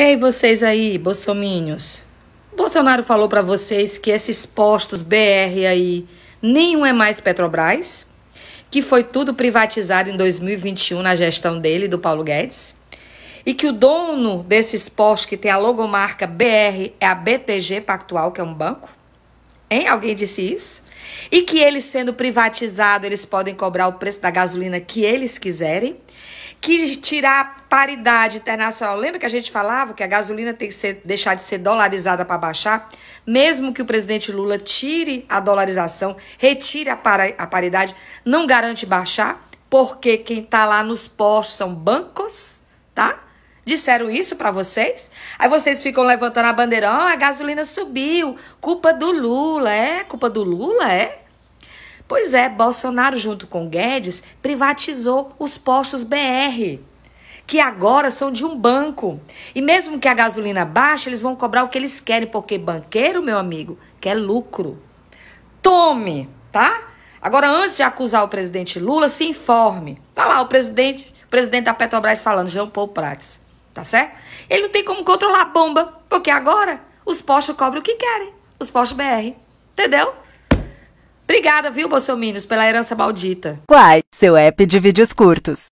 Ei, vocês aí, bolsominhos. O Bolsonaro falou para vocês que esses postos BR aí, nenhum é mais Petrobras, que foi tudo privatizado em 2021 na gestão dele, do Paulo Guedes, e que o dono desses postos que tem a logomarca BR é a BTG Pactual, que é um banco. Hein? Alguém disse isso? E que eles sendo privatizados eles podem cobrar o preço da gasolina que eles quiserem que tirar a paridade internacional. Lembra que a gente falava que a gasolina tem que ser, deixar de ser dolarizada para baixar? Mesmo que o presidente Lula tire a dolarização, retire a, para, a paridade, não garante baixar, porque quem está lá nos postos são bancos, tá? Disseram isso para vocês? Aí vocês ficam levantando a bandeira, oh, a gasolina subiu, culpa do Lula, é? Culpa do Lula, é? Pois é, Bolsonaro, junto com Guedes, privatizou os postos BR que agora são de um banco. E mesmo que a gasolina baixe, eles vão cobrar o que eles querem, porque banqueiro, meu amigo, quer lucro. Tome, tá? Agora, antes de acusar o presidente Lula, se informe. Tá lá o presidente, o presidente da Petrobras falando, João Paulo Prates, tá certo? Ele não tem como controlar a bomba, porque agora os postos cobrem o que querem, os postos BR, entendeu? Obrigada, viu, Bolsominions, pela herança maldita. Quai, seu app de vídeos curtos.